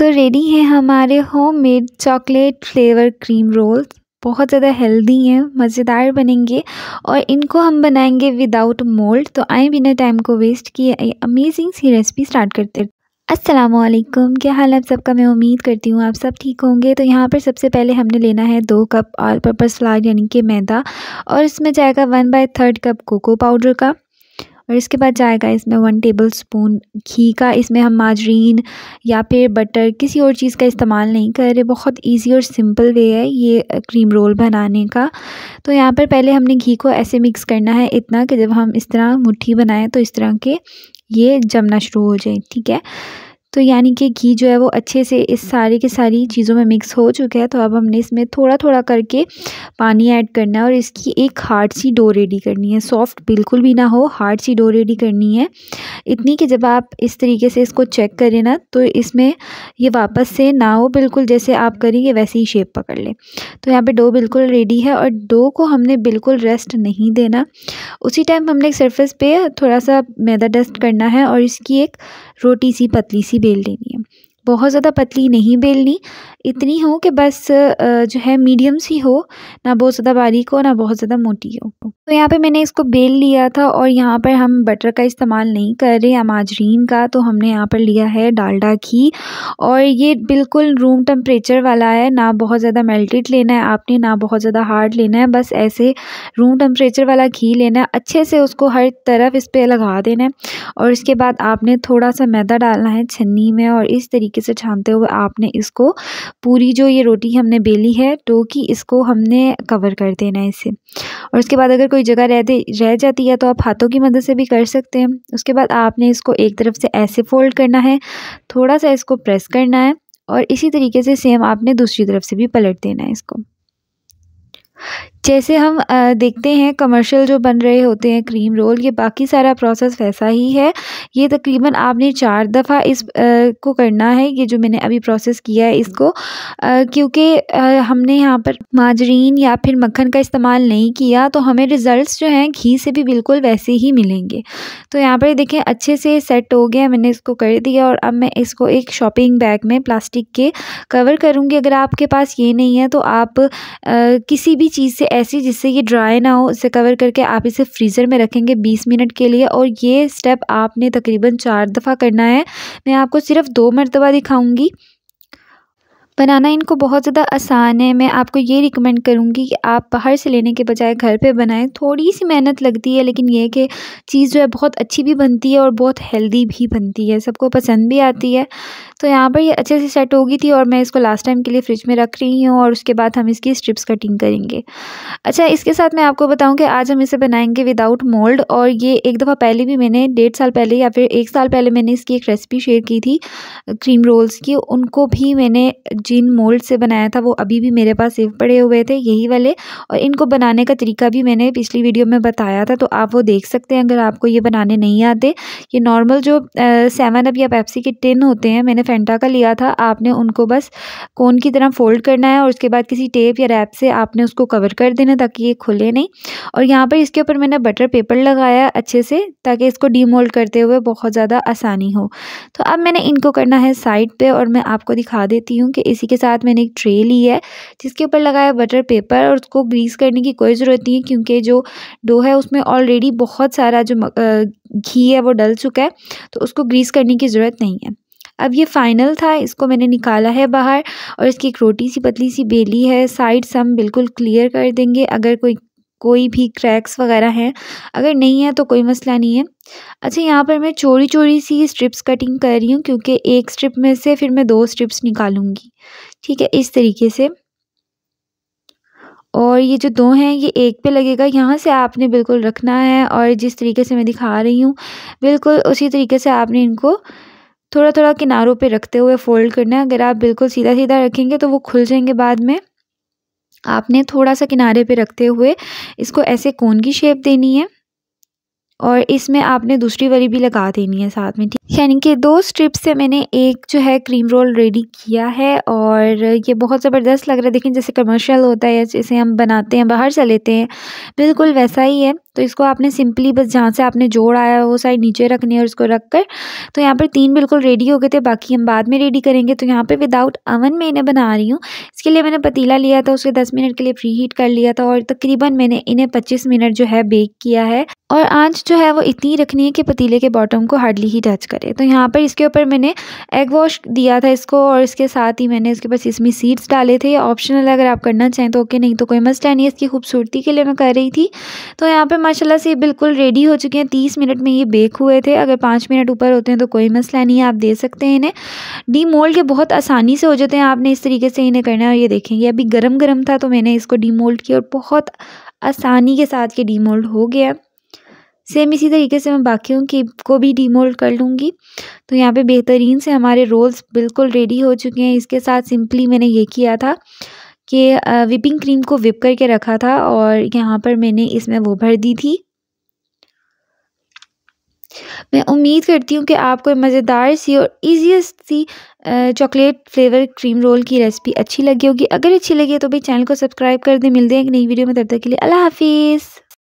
तो रेडी हैं हमारे home made chocolate flavour cream roll बहुत ज़्यादा हेल्दी हैं मज़ेदार बनेंगे और इनको हम बनाएंगे विदाउट मोल्ड तो आए बिना टाइम को वेस्ट किए अमेजिंग सी रेसिपी स्टार्ट करते असलकुम क्या हाल आप सबका मैं उम्मीद करती हूँ आप सब ठीक होंगे तो यहाँ पर सबसे पहले हमने लेना है दो कप ऑल पर्पज़ फ्लावर यानी कि मैदा और इसमें जाएगा one by third cup cocoa powder का और इसके बाद जाएगा इसमें वन टेबल स्पून घी का इसमें हम माजरीन या फिर बटर किसी और चीज़ का इस्तेमाल नहीं कर रहे बहुत इजी और सिंपल वे है ये क्रीम रोल बनाने का तो यहाँ पर पहले हमने घी को ऐसे मिक्स करना है इतना कि जब हम इस तरह मुट्ठी बनाएं तो इस तरह के ये जमना शुरू हो जाए ठीक है तो यानी कि घी जो है वो अच्छे से इस सारे के सारी चीज़ों में मिक्स हो चुका है तो अब हमने इसमें थोड़ा थोड़ा करके पानी ऐड करना है और इसकी एक हार्ड सी डो रेडी करनी है सॉफ्ट बिल्कुल भी ना हो हार्ड सी डो रेडी करनी है इतनी कि जब आप इस तरीके से इसको चेक करें ना तो इसमें ये वापस से ना हो बिल्कुल जैसे आप करेंगे वैसे ही शेप पकड़ लें तो यहाँ पर डो बिल्कुल रेडी है और डो को हमने बिल्कुल रेस्ट नहीं देना उसी टाइम हमने सर्फेस सरफेस पे थोड़ा सा मैदा डस्ट करना है और इसकी एक रोटी सी पतली सी बेल लेनी है बहुत ज़्यादा पतली नहीं बेलनी इतनी हो कि बस जो है मीडियम सी हो ना बहुत ज़्यादा बारीक हो ना बहुत ज़्यादा मोटी हो तो यहाँ पे मैंने इसको बेल लिया था और यहाँ पर हम बटर का इस्तेमाल नहीं कर रहे हैं माजरीन का तो हमने यहाँ पर लिया है डालडा घी और ये बिल्कुल रूम टेम्परेचर वाला है ना बहुत ज़्यादा मेल्टेड लेना है आपने ना बहुत ज़्यादा हार्ड लेना है बस ऐसे रूम टेम्परेचर वाला घी लेना है अच्छे से उसको हर तरफ इस पर लगा देना है और इसके बाद आपने थोड़ा सा मैदा डालना है छन्नी में और इस तरीके तरीके से छानते हुए आपने इसको पूरी जो ये रोटी हमने बेली है तो की इसको हमने कवर कर देना है इसे और उसके बाद अगर कोई जगह रह दे रह जाती है तो आप हाथों की मदद से भी कर सकते हैं उसके बाद आपने इसको एक तरफ से ऐसे फोल्ड करना है थोड़ा सा इसको प्रेस करना है और इसी तरीके से सेम आपने दूसरी तरफ से भी पलट देना है इसको जैसे हम देखते हैं कमर्शियल जो बन रहे होते हैं क्रीम रोल ये बाकी सारा प्रोसेस वैसा ही है ये तकरीबन आपने चार दफ़ा इस को करना है ये जो मैंने अभी प्रोसेस किया है इसको क्योंकि हमने यहाँ पर माजरीन या फिर मक्खन का इस्तेमाल नहीं किया तो हमें रिज़ल्ट जो हैं घी से भी बिल्कुल वैसे ही मिलेंगे तो यहाँ पर देखें अच्छे से सेट हो गया मैंने इसको कर दिया और अब मैं इसको एक शॉपिंग बैग में प्लास्टिक के कवर करूँगी अगर आपके पास ये नहीं है तो आप किसी भी चीज़ से ऐसी जिससे ये ड्राई ना हो इसे कवर करके आप इसे फ्रीज़र में रखेंगे 20 मिनट के लिए और ये स्टेप आपने तकरीबन चार दफ़ा करना है मैं आपको सिर्फ दो मरतबा दिखाऊँगी बनाना इनको बहुत ज़्यादा आसान है मैं आपको ये रिकमेंड करूँगी कि आप बाहर से लेने के बजाय घर पे बनाएं थोड़ी सी मेहनत लगती है लेकिन ये कि चीज़ जो है बहुत अच्छी भी बनती है और बहुत हेल्दी भी बनती है सबको पसंद भी आती है तो यहाँ पर ये अच्छे से सेट होगी थी और मैं इसको लास्ट टाइम के लिए फ्रिज में रख रही हूँ और उसके बाद हम इसकी स्ट्रिप्स कटिंग करेंगे अच्छा इसके साथ मैं आपको बताऊँ कि आज हम इसे बनाएंगे विदाउट मोल्ड और ये एक दफ़ा पहले भी मैंने डेढ़ साल पहले या फिर एक साल पहले मैंने इसकी एक रेसिपी शेयर की थी क्रीम रोल्स की उनको भी मैंने जिन मोल्ड से बनाया था वो अभी भी मेरे पास सेव पड़े हुए थे यही वाले और इनको बनाने का तरीका भी मैंने पिछली वीडियो में बताया था तो आप वो देख सकते हैं अगर आपको ये बनाने नहीं आते ये नॉर्मल जो सेवन अप या पैप्सी के टिन होते हैं मैंने फेंटा का लिया था आपने उनको बस कोन की तरह फोल्ड करना है और उसके बाद किसी टेप या रैप से आपने उसको कवर कर देना ताकि ये खुले नहीं और यहाँ पर इसके ऊपर मैंने बटर पेपर लगाया अच्छे से ताकि इसको डीमोल्ड करते हुए बहुत ज़्यादा आसानी हो तो अब मैंने इनको करना है साइड पे और मैं आपको दिखा देती हूँ कि इस इसी के साथ मैंने एक ट्रे ली है जिसके ऊपर लगाया बटर पेपर और उसको ग्रीस करने की कोई ज़रूरत नहीं है क्योंकि जो डो है उसमें ऑलरेडी बहुत सारा जो घी है वो डल चुका है तो उसको ग्रीस करने की ज़रूरत नहीं है अब ये फाइनल था इसको मैंने निकाला है बाहर और इसकी एक रोटी सी पतली सी बेली है साइड सम बिल्कुल क्लियर कर देंगे अगर कोई कोई भी क्रैक्स वगैरह हैं अगर नहीं है तो कोई मसला नहीं है अच्छा यहाँ पर मैं चोरी चोरी सी स्ट्रिप्स कटिंग कर रही हूँ क्योंकि एक स्ट्रिप में से फिर मैं दो स्ट्रिप्स निकालूंगी ठीक है इस तरीके से और ये जो दो हैं ये एक पे लगेगा यहाँ से आपने बिल्कुल रखना है और जिस तरीके से मैं दिखा रही हूँ बिल्कुल उसी तरीके से आपने इनको थोड़ा थोड़ा किनारों पे रखते हुए फ़ोल्ड करना है अगर आप बिल्कुल सीधा सीधा रखेंगे तो वो खुल जाएंगे बाद में आपने थोड़ा सा किनारे पे रखते हुए इसको ऐसे कोन की शेप देनी है और इसमें आपने दूसरी वरी भी लगा देनी है साथ में ठीक यानी कि दो स्ट्रिप से मैंने एक जो है क्रीम रोल रेडी किया है और ये बहुत ज़बरदस्त लग रहा है देखें जैसे कमर्शियल होता है जैसे हम बनाते हैं बाहर से लेते हैं बिल्कुल वैसा ही है तो इसको आपने सिंपली बस जहाँ से आपने जोड़ आया वो साइड नीचे रखनी है और इसको रख कर तो यहाँ पर तीन बिल्कुल रेडी हो गए थे बाकी हम बाद में रेडी करेंगे तो यहाँ पर विदाउट अवन में इन्हें बना रही हूँ इसके लिए मैंने पतीला लिया था उसके दस मिनट के लिए फ्री हीट कर लिया था और तकरीबन मैंने इन्हें पच्चीस मिनट जो है बेक किया है और आंच जो है वो इतनी रखनी है कि पतीले के बॉटम को हार्डली ही टच करे तो यहाँ पर इसके ऊपर मैंने एग वॉश दिया था इसको और इसके साथ ही मैंने इसके ऊपर इसमें सीड्स डाले थे ऑप्शनल अगर आप करना चाहें तो ओके नहीं तो कोई मस्ट है नहीं इसकी खूबसूरती के लिए मैं कर रही थी तो यहाँ पर माशाल्लाह से ये बिल्कुल रेडी हो चुके हैं तीस मिनट में ये बेक हुए थे अगर पाँच मिनट ऊपर होते हैं तो कोई मसला नहीं है आप दे सकते हैं इन्हें डी मोल्ड के बहुत आसानी से हो जाते हैं आपने इस तरीके से इन्हें करना है और ये देखेंगे अभी गर्म गर्म था तो मैंने इसको डी मोल्ड किया और बहुत आसानी के साथ ये डी मोल्ड हो गया सेम इसी तरीके से मैं बाकियों की को भी डीमोल्ड कर लूँगी तो यहाँ पे बेहतरीन से हमारे रोल्स बिल्कुल रेडी हो चुके हैं इसके साथ सिंपली मैंने ये किया था कि विपिंग क्रीम को विप करके रखा था और यहाँ पर मैंने इसमें वो भर दी थी मैं उम्मीद करती हूँ कि आपको मज़ेदार सी और ईजीएसट सी चॉकलेट फ्लेवर क्रीम रोल की रेसिपी अच्छी लगी होगी अगर अच्छी लगी तो भाई चैनल को सब्सक्राइब कर दें मिलते हैं एक नई वीडियो में तब तक के लिए अल्लाह हाफिज़